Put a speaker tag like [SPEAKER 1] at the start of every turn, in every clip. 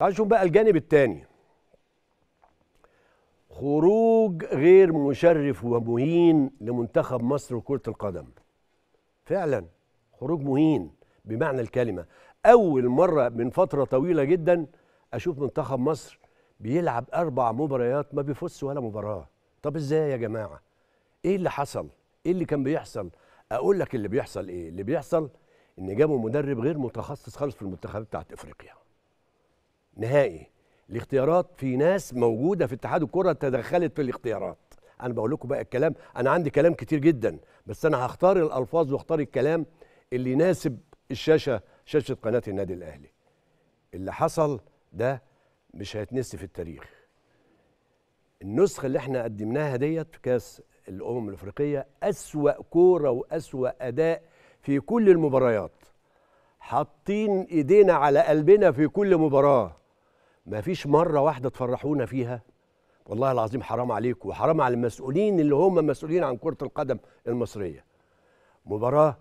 [SPEAKER 1] تعالوا نشوف بقى الجانب الثاني خروج غير مشرف ومهين لمنتخب مصر وكرة القدم فعلا خروج مهين بمعنى الكلمة أول مرة من فترة طويلة جدا أشوف منتخب مصر بيلعب أربع مباريات ما بيفوزش ولا مباراة طب إزاي يا جماعة إيه اللي حصل إيه اللي كان بيحصل أقول لك اللي بيحصل إيه اللي بيحصل إن جابوا مدرب غير متخصص خالص في المنتخبات بتاعت إفريقيا نهائي الاختيارات في ناس موجوده في اتحاد الكره تدخلت في الاختيارات انا بقول لكم بقى الكلام انا عندي كلام كتير جدا بس انا هختار الالفاظ واختار الكلام اللي يناسب الشاشه شاشه قناه النادي الاهلي اللي حصل ده مش هيتنسي في التاريخ النسخه اللي احنا قدمناها ديت في كاس الامم الافريقيه اسوا كوره واسوا اداء في كل المباريات حاطين ايدينا على قلبنا في كل مباراه ما فيش مرة واحدة تفرحونا فيها والله العظيم حرام عليكم وحرام على المسؤولين اللي هم مسؤولين عن كرة القدم المصرية مباراة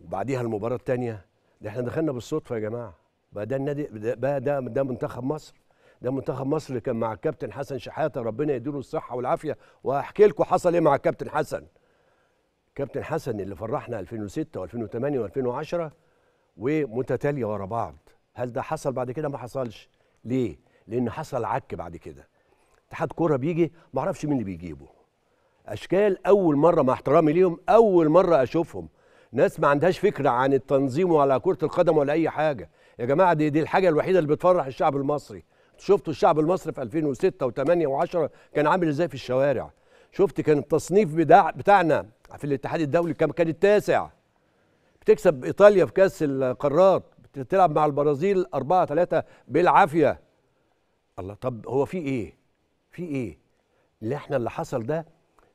[SPEAKER 1] وبعديها المباراة الثانية ده احنا دخلنا بالصدفة يا جماعة بقى ده النادي بقى ده ده منتخب مصر ده منتخب مصر كان مع الكابتن حسن شحاتة ربنا يديله الصحة والعافية وهحكي لكم حصل ايه مع الكابتن حسن كابتن حسن اللي فرحنا 2006 و2008 و2010 ومتتالية ورا بعض هل ده حصل بعد كده ما حصلش ليه؟ لأن حصل عك بعد كده اتحاد كوره بيجي ما اعرفش مين اللي بيجيبه اشكال اول مره مع احترامي ليهم اول مره اشوفهم ناس ما عندهاش فكره عن التنظيم ولا كره القدم ولا اي حاجه يا جماعه دي, دي الحاجه الوحيده اللي بتفرح الشعب المصري شفتوا الشعب المصري في 2006 و8 و10 كان عامل ازاي في الشوارع شفت كان التصنيف بتاع بتاعنا في الاتحاد الدولي كان التاسع بتكسب ايطاليا في كاس القارات تلعب مع البرازيل 4 3 بالعافيه الله طب هو في ايه في ايه اللي احنا اللي حصل ده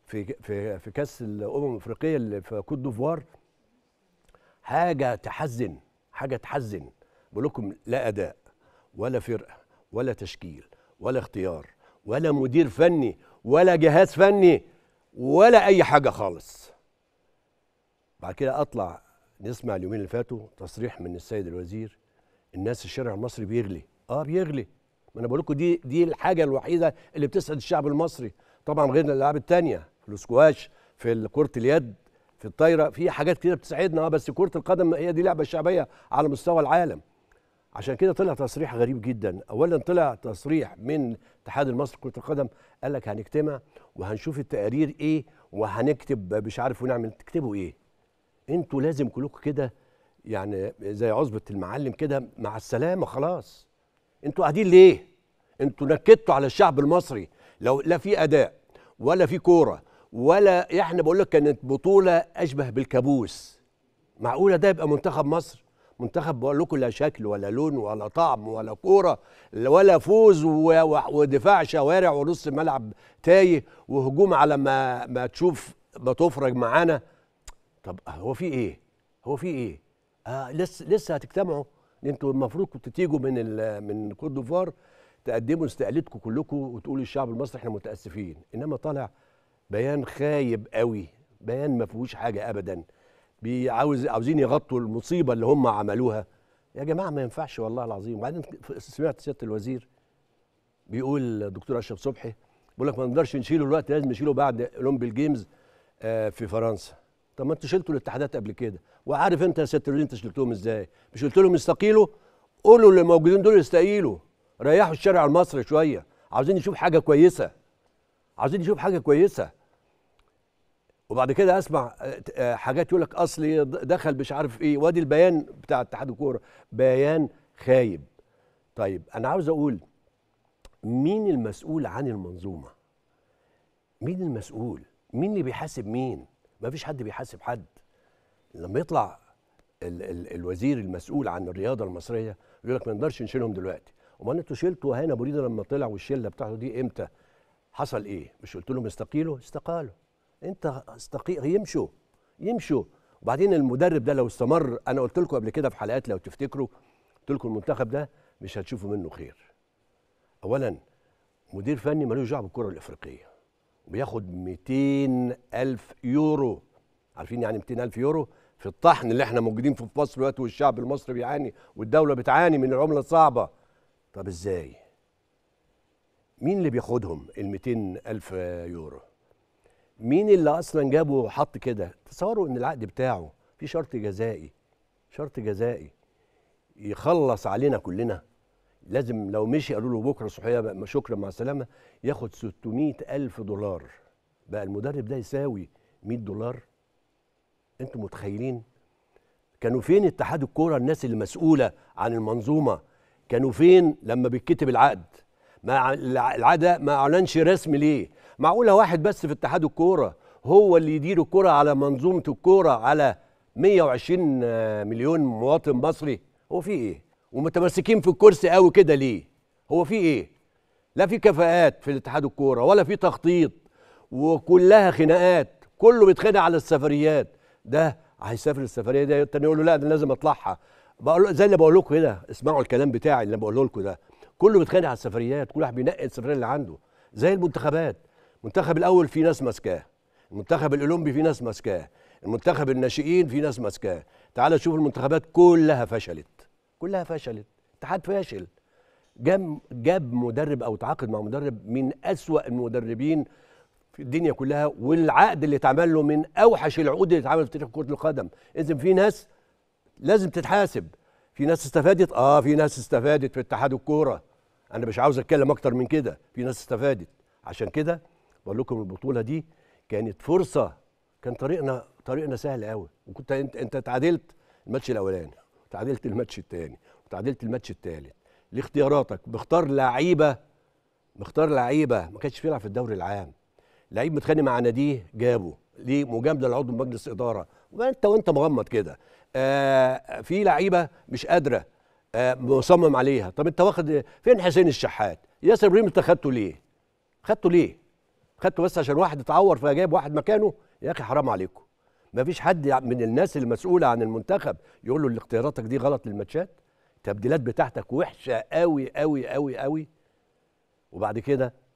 [SPEAKER 1] في في في كاس الامم الافريقيه اللي في كوت ديفوار حاجه تحزن حاجه تحزن بقول لكم لا اداء ولا فرقه ولا تشكيل ولا اختيار ولا مدير فني ولا جهاز فني ولا اي حاجه خالص بعد كده اطلع نسمع اليومين اللي فاتوا تصريح من السيد الوزير الناس الشارع المصري بيغلي اه بيغلي ما انا بقول لكم دي دي الحاجه الوحيده اللي بتسعد الشعب المصري طبعا غير الالعاب الثانيه في الاسكواش في كره اليد في الطايره في حاجات كده بتسعدنا اه بس كره القدم هي دي لعبه شعبيه على مستوى العالم عشان كده طلع تصريح غريب جدا اولا طلع تصريح من الاتحاد المصري لكره القدم قال لك هنجتمع وهنشوف التقارير ايه وهنكتب مش عارف ونعمل تكتبوا ايه انتوا لازم كلكم كده يعني زي عزبه المعلم كده مع السلامه خلاص انتوا قاعدين ليه انتوا نكدتوا على الشعب المصري لو لا في اداء ولا في كوره ولا احنا بقول لك كانت بطوله اشبه بالكابوس معقوله ده يبقى منتخب مصر منتخب بقول لكم لا شكل ولا لون ولا طعم ولا كوره ولا فوز ودفاع شوارع ونص ملعب تايه وهجوم على ما ما تشوف ما تفرج معانا طب آه، هو في ايه هو في ايه آه لسه لسه هتجتمعوا انتوا المفروض كنتوا تيجوا من من كوت ديفوار تقدموا استقالتكم كلكم وتقولوا للشعب المصري احنا متاسفين انما طالع بيان خايب قوي بيان ما فيهوش حاجه ابدا عاوز عاوزين يغطوا المصيبه اللي هم عملوها يا جماعه ما ينفعش والله العظيم وبعدين سمعت سياده الوزير بيقول الدكتور اشرف صبحي بيقول لك ما نقدرش نشيله الوقت لازم نشيله بعد اولمبي الجيمز آه، في فرنسا طب ما انتوا شلتوا الاتحادات قبل كده وعارف انت يا سياده الرئيس انت شلتهم ازاي مش قلت لهم استقيلوا قولوا اللي موجودين دول يستقيلوا ريحوا الشارع المصري شويه عاوزين نشوف حاجه كويسه عاوزين نشوف حاجه كويسه وبعد كده اسمع آه، آه، حاجات يقول لك اصلي دخل مش عارف ايه وادي البيان بتاع اتحاد الكوره بيان خايب طيب انا عاوز اقول مين المسؤول عن المنظومه مين المسؤول مين اللي بيحاسب مين ما فيش حد بيحاسب حد لما يطلع ال ال الوزير المسؤول عن الرياضه المصريه يقول لك ما نقدرش نشيلهم دلوقتي امال انتوا شلتوا هاني ابو ريده لما طلع والشله بتاعته دي امتى حصل ايه مش قلت لهم استقيلوا استقالوا انت استقيل يمشوا يمشوا وبعدين المدرب ده لو استمر انا قلت لكم قبل كده في حلقات لو تفتكروا قلت لكم المنتخب ده مش هتشوفوا منه خير اولا مدير فني ملوش دعوه بالكره الافريقيه وبياخد 200 ألف يورو عارفين يعني 200 ألف يورو في الطحن اللي احنا موجودين فيه في مصر دلوقتي والشعب المصري بيعاني والدولة بتعاني من العملة الصعبة طب ازاي؟ مين اللي بياخدهم ال 200 ألف يورو؟ مين اللي أصلا جابه وحط كده؟ تصوروا إن العقد بتاعه في شرط جزائي شرط جزائي يخلص علينا كلنا لازم لو مشي قالوا له بكره صحيه شكرا مع السلامه ياخد 600 ألف دولار بقى المدرب ده يساوي 100 دولار انتوا متخيلين كانوا فين اتحاد الكوره الناس المسؤوله عن المنظومه كانوا فين لما بيتكتب العقد ما العقد ما اعلنش رسمي ليه معقوله واحد بس في اتحاد الكوره هو اللي يدير الكوره على منظومه الكوره على 120 مليون مواطن مصري هو في ايه ومتمسكين في الكرسي قوي كده ليه هو في ايه لا في كفاءات في الاتحاد الكوره ولا في تخطيط وكلها خناقات كله بيتخانق على السفريات ده هيسافر السفريه دي التاني يقول له لا ده لازم اطلعها بقول زي اللي بقول لكم هنا اسمعوا الكلام بتاعي اللي بقوله لكم ده كله بيتخانق على السفريات كل واحد بينقي السفريه اللي عنده زي المنتخبات المنتخب الاول في ناس ماسكاه المنتخب الاولمبي في ناس ماسكاه المنتخب الناشئين في ناس ماسكاه تعال شوف المنتخبات كلها فشلت كلها فشلت اتحاد فاشل جاب جاب مدرب او تعاقد مع مدرب من اسوا المدربين في الدنيا كلها والعقد اللي اتعمل له من اوحش العقود اللي اتعمل في تاريخ كره القدم اذا في ناس لازم تتحاسب في ناس استفادت اه في ناس استفادت في اتحاد الكوره انا مش عاوز اتكلم اكتر من كده في ناس استفادت عشان كده بقول لكم البطوله دي كانت فرصه كان طريقنا طريقنا سهل قوي وكنت انت انت اتعادلت الماتش الاولاني وتعادلت الماتش الثاني وتعادلت الماتش الثالث لاختياراتك مختار لعيبه مختار لعيبه ما كانش بيلعب في الدوري العام لعيب متخانق مع ناديه جابه ليه مجامله لعضو مجلس اداره وانت وانت مغمض كده آه في لعيبه مش قادره آه مصمم عليها طب انت واخد فين حسين الشحات ياسر ابراهيم انت خدته ليه خدته ليه خدته بس عشان واحد اتعور فجايب واحد مكانه يا اخي حرام عليكم ما فيش حد من الناس المسؤوله عن المنتخب يقول له الاختياراتك دي غلط للماتشات التبديلات بتاعتك وحشه قوي قوي قوي قوي وبعد كده